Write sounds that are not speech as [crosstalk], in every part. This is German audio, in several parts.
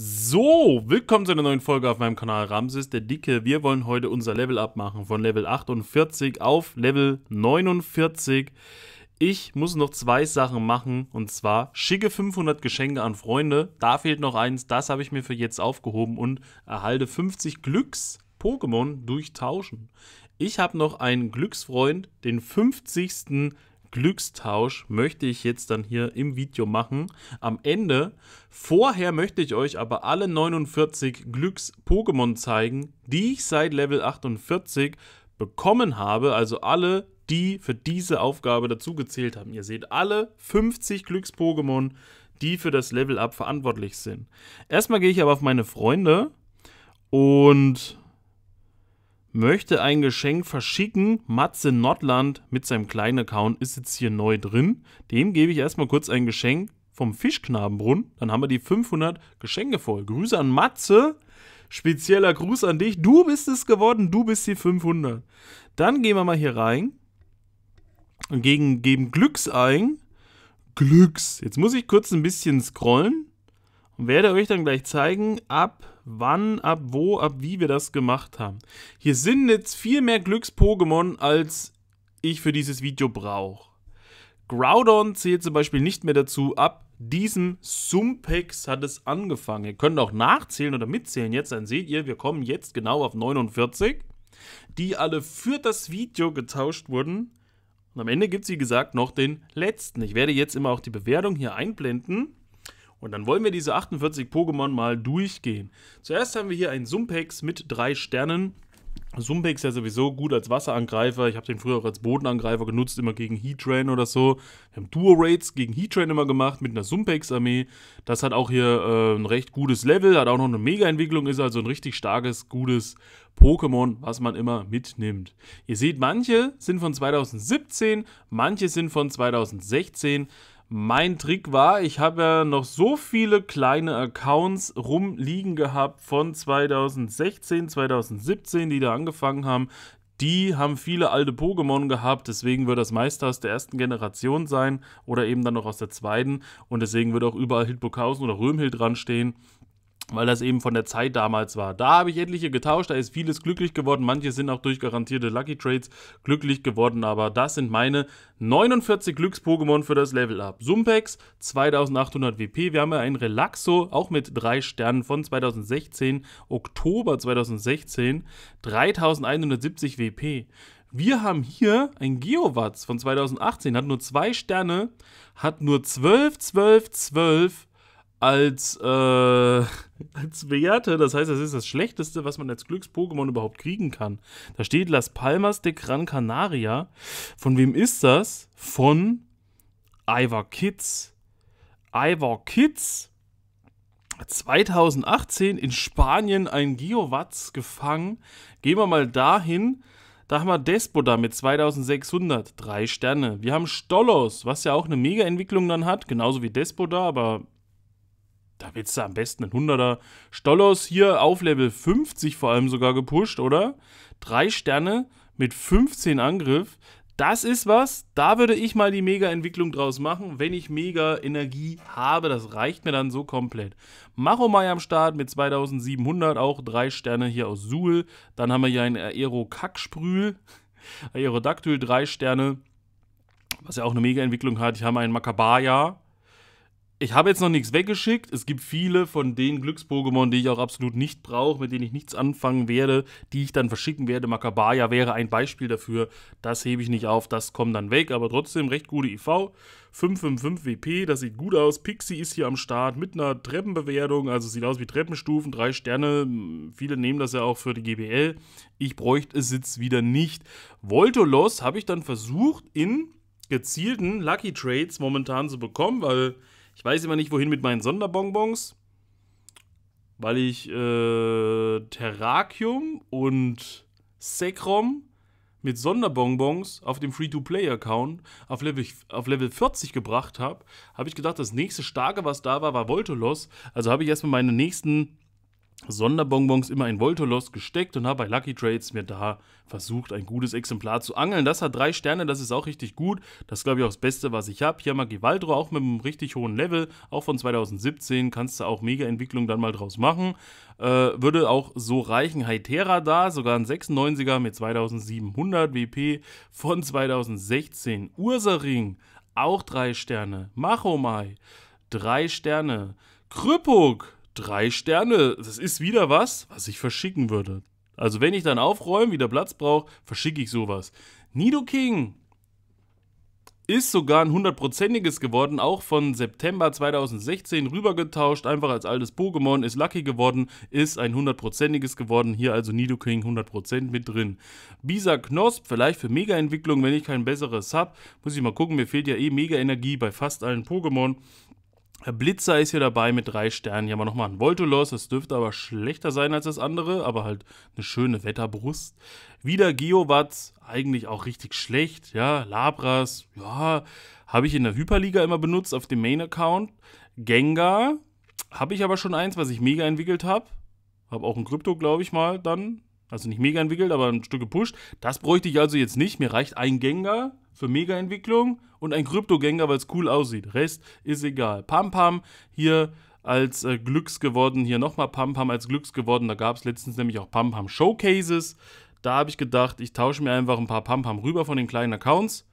So, willkommen zu einer neuen Folge auf meinem Kanal Ramses der Dicke. Wir wollen heute unser Level abmachen von Level 48 auf Level 49. Ich muss noch zwei Sachen machen und zwar schicke 500 Geschenke an Freunde. Da fehlt noch eins, das habe ich mir für jetzt aufgehoben und erhalte 50 Glücks-Pokémon durch Tauschen. Ich habe noch einen Glücksfreund, den 50. Glückstausch möchte ich jetzt dann hier im Video machen. Am Ende. Vorher möchte ich euch aber alle 49 Glücks-Pokémon zeigen, die ich seit Level 48 bekommen habe. Also alle, die für diese Aufgabe dazugezählt haben. Ihr seht alle 50 Glücks-Pokémon, die für das Level-Up verantwortlich sind. Erstmal gehe ich aber auf meine Freunde und möchte ein Geschenk verschicken. Matze Nordland mit seinem kleinen Account ist jetzt hier neu drin. Dem gebe ich erstmal kurz ein Geschenk vom Fischknabenbrunnen. Dann haben wir die 500 Geschenke voll. Grüße an Matze. Spezieller Gruß an dich. Du bist es geworden. Du bist die 500. Dann gehen wir mal hier rein. Und geben Glücks ein. Glücks. Jetzt muss ich kurz ein bisschen scrollen und werde euch dann gleich zeigen, ab wann, ab wo, ab wie wir das gemacht haben. Hier sind jetzt viel mehr Glücks-Pokémon, als ich für dieses Video brauche. Groudon zählt zum Beispiel nicht mehr dazu. Ab diesem Sumpex hat es angefangen. Ihr könnt auch nachzählen oder mitzählen jetzt, dann seht ihr, wir kommen jetzt genau auf 49, die alle für das Video getauscht wurden. Und am Ende gibt es, wie gesagt, noch den letzten. Ich werde jetzt immer auch die Bewertung hier einblenden. Und dann wollen wir diese 48 Pokémon mal durchgehen. Zuerst haben wir hier einen Sumpex mit drei Sternen. Sumpex ist ja sowieso gut als Wasserangreifer. Ich habe den früher auch als Bodenangreifer genutzt, immer gegen Heatran oder so. Wir haben Duo-Raids gegen Heatran immer gemacht mit einer Sumpex-Armee. Das hat auch hier äh, ein recht gutes Level, hat auch noch eine Mega-Entwicklung, ist also ein richtig starkes, gutes Pokémon, was man immer mitnimmt. Ihr seht, manche sind von 2017, manche sind von 2016. Mein Trick war, ich habe ja noch so viele kleine Accounts rumliegen gehabt von 2016, 2017, die da angefangen haben. Die haben viele alte Pokémon gehabt, deswegen wird das meiste aus der ersten Generation sein oder eben dann noch aus der zweiten. Und deswegen wird auch überall Hildburghausen oder Röhmhild dran stehen weil das eben von der Zeit damals war. Da habe ich etliche getauscht, da ist vieles glücklich geworden. Manche sind auch durch garantierte Lucky Trades glücklich geworden, aber das sind meine 49 Glücks-Pokémon für das Level Up. Sumpex 2800 WP, wir haben ja einen Relaxo, auch mit 3 Sternen von 2016, Oktober 2016, 3170 WP. Wir haben hier ein Geowatz von 2018, hat nur 2 Sterne, hat nur 12, 12, 12 als, äh, [laughs] als Werte. Das heißt, das ist das Schlechteste, was man als Glücks-Pokémon überhaupt kriegen kann. Da steht Las Palmas de Gran Canaria. Von wem ist das? Von Ivor Kids. Ivor Kids 2018 in Spanien ein Giovatz gefangen. Gehen wir mal dahin. Da haben wir Despoda mit 2600, drei Sterne. Wir haben Stollos, was ja auch eine Mega-Entwicklung dann hat, genauso wie Despoda, aber da willst du am besten einen 100er. Stollos hier auf Level 50 vor allem sogar gepusht, oder? Drei Sterne mit 15 Angriff. Das ist was, da würde ich mal die Mega-Entwicklung draus machen, wenn ich Mega-Energie habe. Das reicht mir dann so komplett. Maromai am Start mit 2700, auch drei Sterne hier aus Suhl. Dann haben wir hier ein Aero-Kacksprühl, Aerodactyl, drei Sterne, was ja auch eine Mega-Entwicklung hat. Ich habe einen Makabaya, ich habe jetzt noch nichts weggeschickt. Es gibt viele von den Glücks-Pokémon, die ich auch absolut nicht brauche, mit denen ich nichts anfangen werde, die ich dann verschicken werde. Makabaya wäre ein Beispiel dafür. Das hebe ich nicht auf, das kommt dann weg, aber trotzdem recht gute IV. 555 WP, das sieht gut aus. Pixie ist hier am Start mit einer Treppenbewertung, also sieht aus wie Treppenstufen, drei Sterne. Viele nehmen das ja auch für die GBL. Ich bräuchte es jetzt wieder nicht. Voltolos habe ich dann versucht, in gezielten Lucky Trades momentan zu bekommen, weil ich weiß immer nicht, wohin mit meinen Sonderbonbons. Weil ich äh, Terrakium und Sekrom mit Sonderbonbons auf dem Free-to-Play-Account auf Level, auf Level 40 gebracht habe, habe ich gedacht, das nächste starke, was da war, war Voltolos. Also habe ich erstmal meine nächsten Sonderbonbons immer in Voltolos gesteckt und habe bei Lucky Trades mir da versucht, ein gutes Exemplar zu angeln. Das hat drei Sterne, das ist auch richtig gut. Das ist, glaube ich, auch das Beste, was ich habe. Hier haben wir Givaldro, auch mit einem richtig hohen Level, auch von 2017. Kannst du auch Mega-Entwicklung dann mal draus machen. Äh, würde auch so reichen. Hytera da, sogar ein 96er mit 2700 WP von 2016. Ursaring, auch drei Sterne. Machomai, drei Sterne. Krüppuk, drei Sterne. Das ist wieder was, was ich verschicken würde. Also wenn ich dann aufräume, wieder Platz brauche, verschicke ich sowas. Nido King ist sogar ein hundertprozentiges geworden, auch von September 2016 rübergetauscht, einfach als altes Pokémon, ist Lucky geworden, ist ein hundertprozentiges geworden, hier also Nidoking 100% mit drin. Bisa Knosp, vielleicht für Mega-Entwicklung, wenn ich kein besseres habe, muss ich mal gucken, mir fehlt ja eh Mega-Energie bei fast allen Pokémon, Blitzer ist hier dabei mit drei Sternen. Hier haben wir nochmal einen Voltolos. Das dürfte aber schlechter sein als das andere, aber halt eine schöne Wetterbrust. Wieder Geowatz, eigentlich auch richtig schlecht. Ja, Labras, ja, habe ich in der Hyperliga immer benutzt auf dem Main-Account. Gengar habe ich aber schon eins, was ich mega entwickelt habe. Habe auch ein Krypto, glaube ich mal, dann. Also nicht mega entwickelt, aber ein Stück gepusht. Das bräuchte ich also jetzt nicht. Mir reicht ein Gengar für Mega-Entwicklung und ein Kryptogänger, weil es cool aussieht. Rest ist egal. Pam Pam hier als äh, Glücksgeworden, hier nochmal Pam Pam als Glücksgeworden. Da gab es letztens nämlich auch Pam Pam Showcases. Da habe ich gedacht, ich tausche mir einfach ein paar Pam Pam rüber von den kleinen Accounts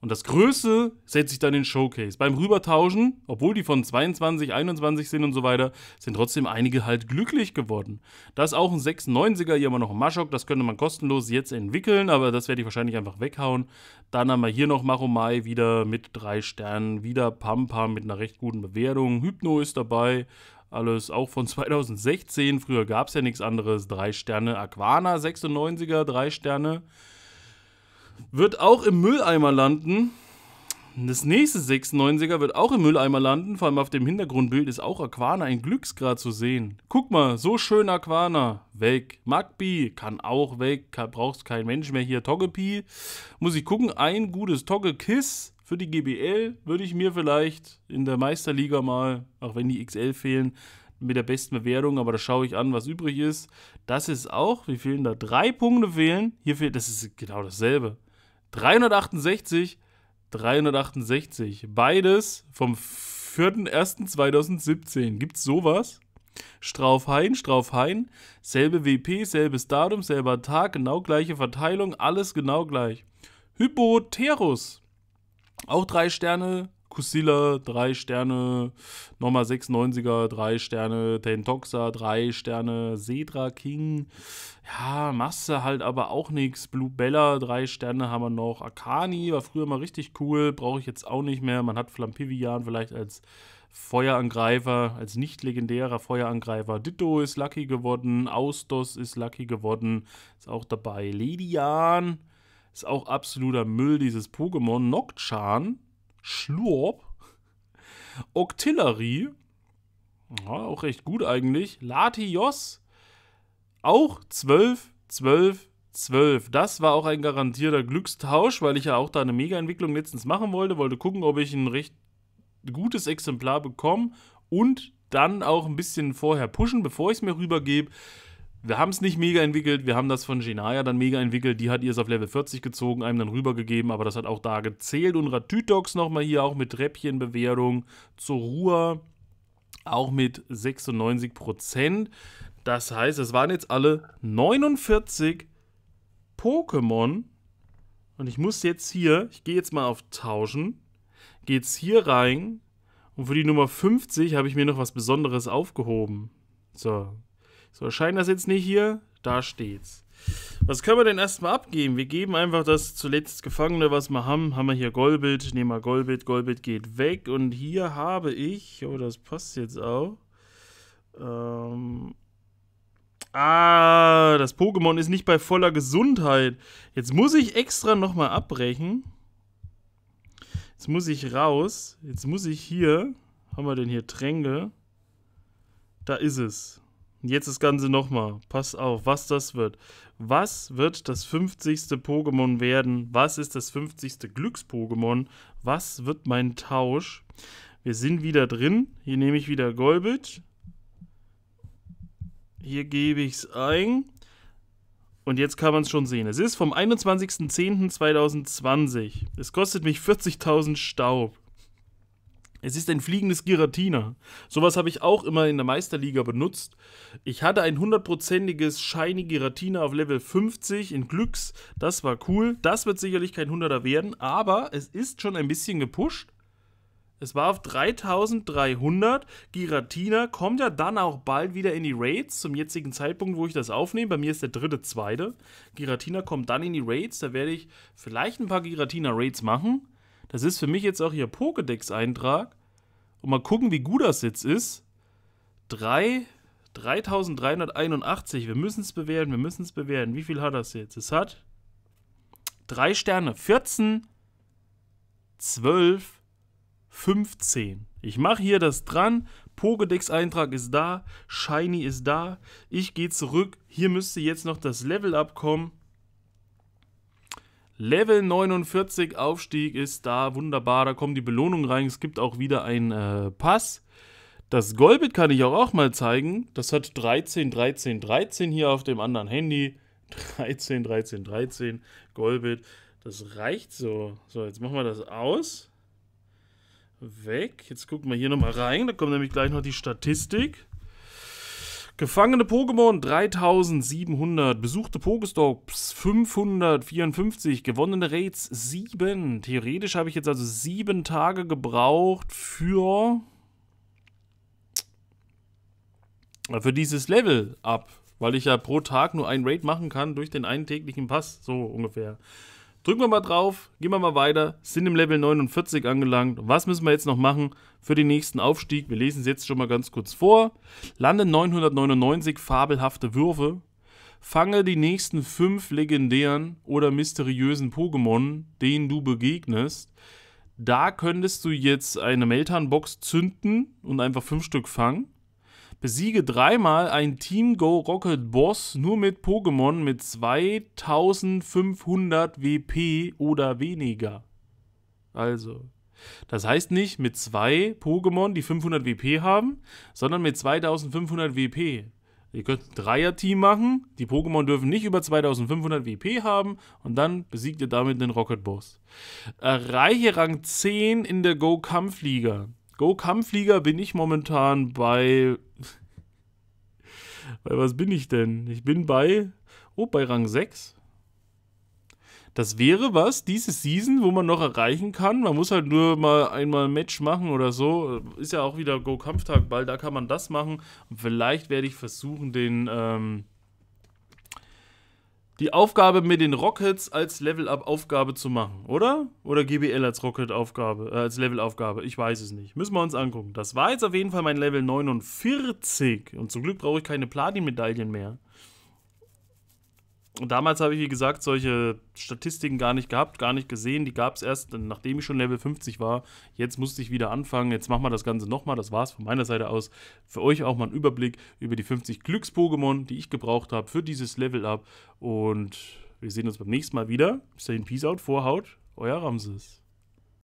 und das Größte setzt sich dann in Showcase. Beim Rübertauschen, obwohl die von 22, 21 sind und so weiter, sind trotzdem einige halt glücklich geworden. Da ist auch ein 96er hier immer noch ein Maschok, das könnte man kostenlos jetzt entwickeln, aber das werde ich wahrscheinlich einfach weghauen. Dann haben wir hier noch Maromai wieder mit drei Sternen, wieder Pam Pam mit einer recht guten Bewertung. Hypno ist dabei, alles auch von 2016, [laughs] früher gab es ja nichts anderes. Drei Sterne, Aquana 96er, drei Sterne wird auch im Mülleimer landen. Das nächste 96er wird auch im Mülleimer landen. Vor allem auf dem Hintergrundbild ist auch Aquana ein Glücksgrad zu sehen. Guck mal, so schön Aquana. Weg. Magbi kann auch weg. Kann, braucht kein Mensch mehr hier. Togepi. Muss ich gucken. Ein gutes Togekiss für die GBL würde ich mir vielleicht in der Meisterliga mal, auch wenn die XL fehlen, mit der besten Bewertung, aber da schaue ich an, was übrig ist. Das ist auch, wie fehlen da? Drei Punkte fehlen. Hier fehlt, das ist genau dasselbe. 368, 368. Beides vom 4.1.2017. Gibt's sowas? Straufhain, Straufhain, selbe WP, selbes Datum, selber Tag, genau gleiche Verteilung, alles genau gleich. Hypoterus, auch drei Sterne Kusilla, 3 Sterne, nochmal 96er 3 Sterne, Tentoxa 3 Sterne, Sedra King, ja, Masse halt aber auch nichts. Blue Bella 3 Sterne haben wir noch, Akani war früher mal richtig cool, brauche ich jetzt auch nicht mehr. Man hat Flampivian vielleicht als Feuerangreifer, als nicht legendärer Feuerangreifer. Ditto ist lucky geworden, Austos ist lucky geworden, ist auch dabei. Ledian ist auch absoluter Müll, dieses Pokémon. Nocturne Schlurp, Octillery, ja, auch recht gut eigentlich, Latios, auch 12, 12, 12. Das war auch ein garantierter Glückstausch, weil ich ja auch da eine Mega-Entwicklung letztens machen wollte, wollte gucken, ob ich ein recht gutes Exemplar bekomme und dann auch ein bisschen vorher pushen, bevor ich es mir rübergebe wir haben es nicht mega entwickelt, wir haben das von Genaya dann mega entwickelt, die hat ihr es auf Level 40 gezogen, einem dann rübergegeben, aber das hat auch da gezählt. Und Ratütox nochmal hier auch mit Treppchenbewertung zur Ruhe, auch mit 96%. Das heißt, es waren jetzt alle 49 Pokémon. Und ich muss jetzt hier, ich gehe jetzt mal auf Tauschen, gehe jetzt hier rein. Und für die Nummer 50 habe ich mir noch was Besonderes aufgehoben. So, so, erscheint das jetzt nicht hier? Da steht's. Was können wir denn erstmal abgeben? Wir geben einfach das zuletzt Gefangene, was wir haben. Haben wir hier Golbit, nehmen wir Golbit, Golbit geht weg. Und hier habe ich, oh, das passt jetzt auch. Ähm, ah, das Pokémon ist nicht bei voller Gesundheit. Jetzt muss ich extra nochmal abbrechen. Jetzt muss ich raus. Jetzt muss ich hier, haben wir denn hier Tränke? Da ist es. Jetzt das Ganze nochmal. Pass auf, was das wird. Was wird das 50. Pokémon werden? Was ist das 50. Glücks-Pokémon? Was wird mein Tausch? Wir sind wieder drin. Hier nehme ich wieder Golbit. Hier gebe ich es ein. Und jetzt kann man es schon sehen. Es ist vom 21.10.2020. Es kostet mich 40.000 Staub. Es ist ein fliegendes Giratina. Sowas habe ich auch immer in der Meisterliga benutzt. Ich hatte ein hundertprozentiges Shiny Giratina auf Level 50 in Glücks. Das war cool. Das wird sicherlich kein 100er werden, aber es ist schon ein bisschen gepusht. Es war auf 3300. Giratina kommt ja dann auch bald wieder in die Raids. Zum jetzigen Zeitpunkt, wo ich das aufnehme, bei mir ist der dritte, zweite. Giratina kommt dann in die Raids. Da werde ich vielleicht ein paar Giratina-Raids machen. Das ist für mich jetzt auch hier Pokédex-Eintrag. Und mal gucken, wie gut das jetzt ist. 3, 3381. Wir müssen es bewerten, wir müssen es bewerten. Wie viel hat das jetzt? Es hat 3 Sterne. 14, 12, 15. Ich mache hier das dran. Pokédex-Eintrag ist da. Shiny ist da. Ich gehe zurück. Hier müsste jetzt noch das Level-Up kommen. Level 49 Aufstieg ist da wunderbar. Da kommen die Belohnungen rein. Es gibt auch wieder einen äh, Pass. Das Golbit kann ich auch, auch mal zeigen. Das hat 13, 13, 13 hier auf dem anderen Handy. 13, 13, 13 Golbit. Das reicht so. So, jetzt machen wir das aus. Weg. Jetzt gucken wir hier nochmal rein. Da kommt nämlich gleich noch die Statistik. Gefangene Pokémon 3700, besuchte Pokestops 554, gewonnene Raids 7. Theoretisch habe ich jetzt also 7 Tage gebraucht für, für dieses Level ab, weil ich ja pro Tag nur einen Raid machen kann durch den einen täglichen Pass, so ungefähr. Drücken wir mal drauf, gehen wir mal weiter, sind im Level 49 angelangt. Was müssen wir jetzt noch machen für den nächsten Aufstieg? Wir lesen es jetzt schon mal ganz kurz vor. Lande 999 fabelhafte Würfe. Fange die nächsten fünf legendären oder mysteriösen Pokémon, denen du begegnest. Da könntest du jetzt eine Meltan-Box zünden und einfach fünf Stück fangen. Besiege dreimal ein Team Go Rocket Boss nur mit Pokémon mit 2500 WP oder weniger. Also, das heißt nicht mit zwei Pokémon, die 500 WP haben, sondern mit 2500 WP. Ihr könnt ein Dreier-Team machen, die Pokémon dürfen nicht über 2500 WP haben und dann besiegt ihr damit den Rocket Boss. Erreiche Rang 10 in der Go-Kampfliga. Go-Kampfflieger bin ich momentan bei. bei was bin ich denn? Ich bin bei. Oh, bei Rang 6. Das wäre was, diese Season, wo man noch erreichen kann. Man muss halt nur mal einmal ein Match machen oder so. Ist ja auch wieder Go-Kampftag bald, da kann man das machen. Und vielleicht werde ich versuchen, den. Ähm die Aufgabe mit den Rockets als Level-Up-Aufgabe zu machen, oder? Oder GBL als Rocket-Aufgabe, äh, als Level-Aufgabe, ich weiß es nicht. Müssen wir uns angucken. Das war jetzt auf jeden Fall mein Level 49 und zum Glück brauche ich keine Platin-Medaillen mehr. Und damals habe ich, wie gesagt, solche Statistiken gar nicht gehabt, gar nicht gesehen. Die gab es erst, nachdem ich schon Level 50 war. Jetzt musste ich wieder anfangen. Jetzt machen wir das Ganze nochmal. Das war es von meiner Seite aus. Für euch auch mal ein Überblick über die 50 Glücks-Pokémon, die ich gebraucht habe für dieses Level-Up. Und wir sehen uns beim nächsten Mal wieder. Bis dahin, Peace out, Vorhaut, euer Ramses.